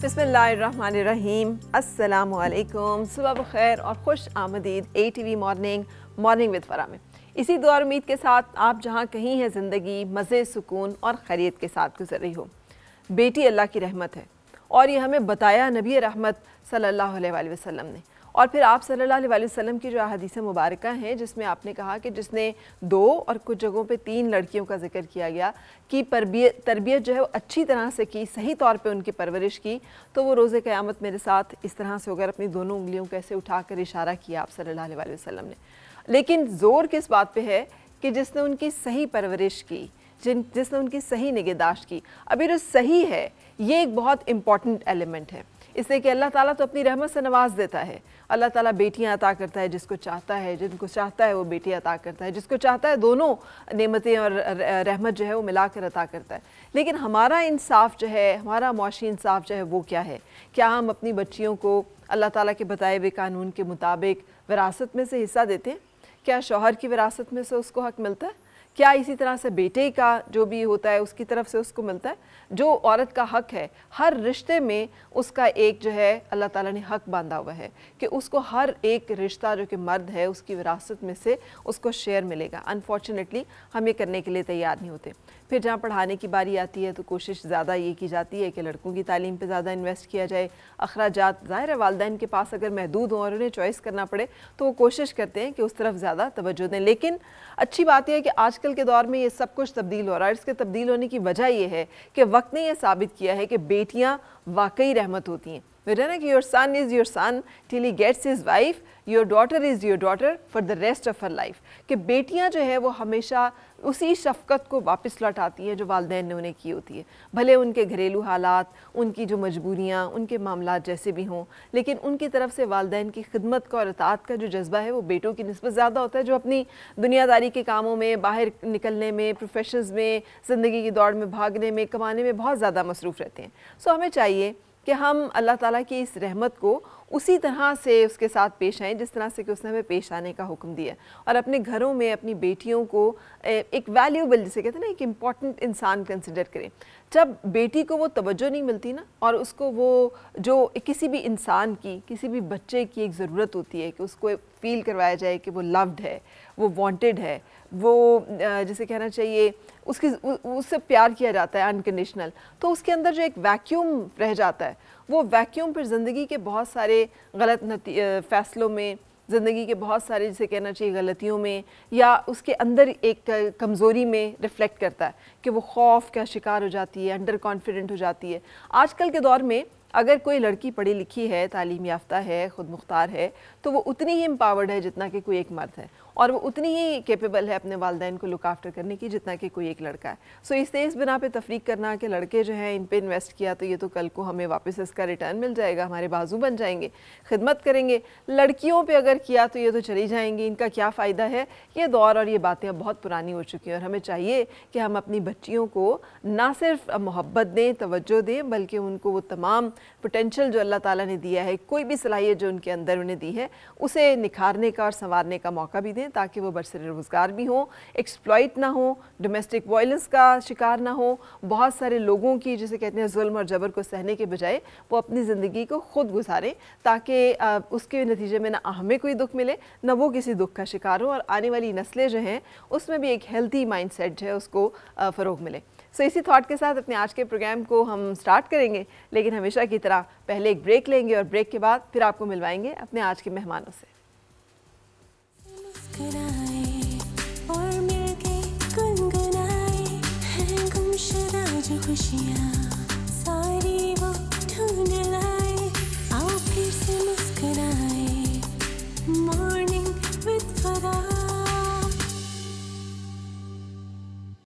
बसमीम अल्लाम सुबह बखैर और खुश आमदीद A T V morning morning with Farah में इसी दौर उम्मीद के साथ आप जहाँ कहीं हैं ज़िंदगी मज़े सुकून और खैरियत के साथ गुजर रही हो बेटी अल्लाह की रहमत है और ये हमें बताया नबी रहमत सल्लल्लाहु अलैहि वसल्लम ने और फिर आप सल्लल्लाहु अलैहि वसल्लम की जो अदीस मुबारक हैं जिसमें आपने कहा कि जिसने दो और कुछ जगहों पे तीन लड़कियों का जिक्र किया गया कि तरबियत जो है वो अच्छी तरह से की सही तौर पे उनकी परवरिश की तो वो रोज़ क़यामत मेरे साथ इस तरह से होकर अपनी दोनों उंगलियों कैसे उठा कर इशारा किया आप सल्ला वसलम ने लेकिन ज़ोर किस बात पर है कि जिसने उनकी सही परवरिश की जिन जिसने उनकी सही निगहदाश्त की अभी जो सही है ये एक बहुत इंपॉर्टेंट एलिमेंट है इसलिए कि अल्लाह ताला तो अपनी रहमत से नवाज देता है अल्लाह ताला बेटियां अता करता है जिसको चाहता है जिनको चाहता है वो बेटियां अता करता है जिसको चाहता है दोनों नेमतें और रहमत जो है वो मिला कर अता करता है लेकिन हमारा इंसाफ जो है हमारा मुशी इंसाफ जो है वो क्या है क्या हम अपनी बच्चियों को अल्लाह ताला के बताए हुए कानून के मुताबिक विरासत में से हिस्सा देते हैं क्या शोहर की विरासत में से उसको हक मिलता है क्या इसी तरह से बेटे का जो भी होता है उसकी तरफ से उसको मिलता है जो औरत का हक है हर रिश्ते में उसका एक जो है अल्लाह ताला ने हक बांधा हुआ है कि उसको हर एक रिश्ता जो कि मर्द है उसकी विरासत में से उसको शेयर मिलेगा अनफॉर्चुनेटली हम ये करने के लिए तैयार नहीं होते फिर जहाँ पढ़ाने की बारी आती है तो कोशिश ज़्यादा ये की जाती है कि लड़कों की तालीम पर ज़्यादा इन्वेस्ट किया जाए अखराज ज़ाहिर है वालदे के पास अगर महदूद हों और उन्हें चॉइस करना पड़े तो वो कोशिश करते हैं कि उस तरफ ज़्यादा तोज्जो दें लेकिन अच्छी बात यह है कि आजकल आजकल के दौर में ये सब कुछ तब्दील हो रहा है इसके तब्दील होने की वजह यह है कि वक्त ने यह साबित किया है कि बेटियाँ वाकई रहमत होती हैं Vedana, your son is your son till he gets his wife, your daughter is your daughter for the rest of her life. कि बेटियाँ जो है वो हमेशा उसी शफकत को वापस लौटाती हैं जो वालदे ने उन्हें की होती है भले उनके घरेलू हालात उनकी जो मजबूरियाँ उनके मामला जैसे भी हों लेकिन उनकी तरफ से वालदे की खिदमत का और अतात का जो जज्बा है वो बेटों की नस्बत ज़्यादा होता है जो अपनी दुनियादारी के कामों में बाहर निकलने में प्रोफेशन में ज़िंदगी की दौड़ में भागने में कमाने में बहुत ज़्यादा मसरूफ़ रहते हैं सो हमें चाहिए कि हम अल्लाह ताला की इस रहमत को उसी तरह से उसके साथ पेश आएँ जिस तरह से कि उसने हमें पेश आने का हुक्म दिया और अपने घरों में अपनी बेटियों को एक वैल्यूबल जिसे कहते हैं ना एक इम्पॉर्टेंट इंसान कंसिडर करें जब बेटी को वो तवज्जो नहीं मिलती ना और उसको वो जो किसी भी इंसान की किसी भी बच्चे की एक ज़रूरत होती है कि उसको फील करवाया जाए कि वो लव्ड है वो वांटेड है वो जैसे कहना चाहिए उसकी उससे प्यार किया जाता है अनकंडीशनल तो उसके अंदर जो एक वैक्यूम रह जाता है वो वैक्यूम पर ज़िंदगी के बहुत सारे गलत फैसलों में ज़िंदगी के बहुत सारे जिसे कहना चाहिए गलतियों में या उसके अंदर एक कमज़ोरी में रिफ़्लेक्ट करता है कि वो खौफ का शिकार हो जाती है अंडर कॉन्फिडेंट हो जाती है आजकल के दौर में अगर कोई लड़की पढ़ी लिखी है तालीम याफ्ता है ख़ुद मुख्तार है तो वो उतनी ही एम्पावर्ड है जितना कि कोई एक मर्द है और वो उतनी ही केपेबल है अपने वालदे को लुक आफ्टर करने की जितना कि कोई एक लड़का है सो so, इससे इस बिना पे तफरीक करना कि लड़के जो हैं इन पर इन्वेस्ट किया तो ये तो कल को हमें वापस इसका रिटर्न मिल जाएगा हमारे बाजू बन जाएंगे खिदमत करेंगे लड़कियों पर अगर किया तो ये तो चली जाएंगी इनका क्या फ़ायदा है ये दौर और ये बातें अब बहुत पुरानी हो चुकी हैं और हमें चाहिए कि हम अपनी बच्चियों को ना सिर्फ मोहब्बत दें तोज्जो दें बल्कि उनको वो तमाम पोटेंशल जो अल्लाह ताला ने दिया है कोई भी सलाहियत जो उनके अंदर उन्हें दी है उसे निखारने का और संवारने का मौका भी दें ताकि वो बरसर रोज़गार भी हों एक्सप्लॉइट ना हो डोमेस्टिक वायलेंस का शिकार ना हो बहुत सारे लोगों की जिसे कहते हैं जुल्म और जबर को सहने के बजाय वो अपनी ज़िंदगी को खुद गुजारें ताकि उसके नतीजे में ना हमें कोई दुख मिले ना वो किसी दुख का शिकार हो और आने वाली नस्लें जो हैं उसमें भी एक हेल्थी माइंड सेट जो है उसको फ़रोग मिले सो इसी थॉट के साथ अपने आज के प्रोग्राम को हम स्टार्ट करेंगे लेकिन हमेशा की तरह पहले एक ब्रेक लेंगे और ब्रेक के बाद फिर आपको मिलवाएंगे अपने आज के मेहमानों से